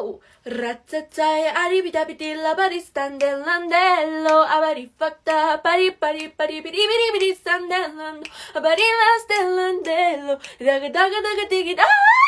Whoa! Ratzatai, ari bitabiti, labari, standen, landelo, abari, fakta, pari, pari, pari, bidi, bidi, bidi, standen, lando, abari, lasten, landelo, daga, daga, daga, digi, daga,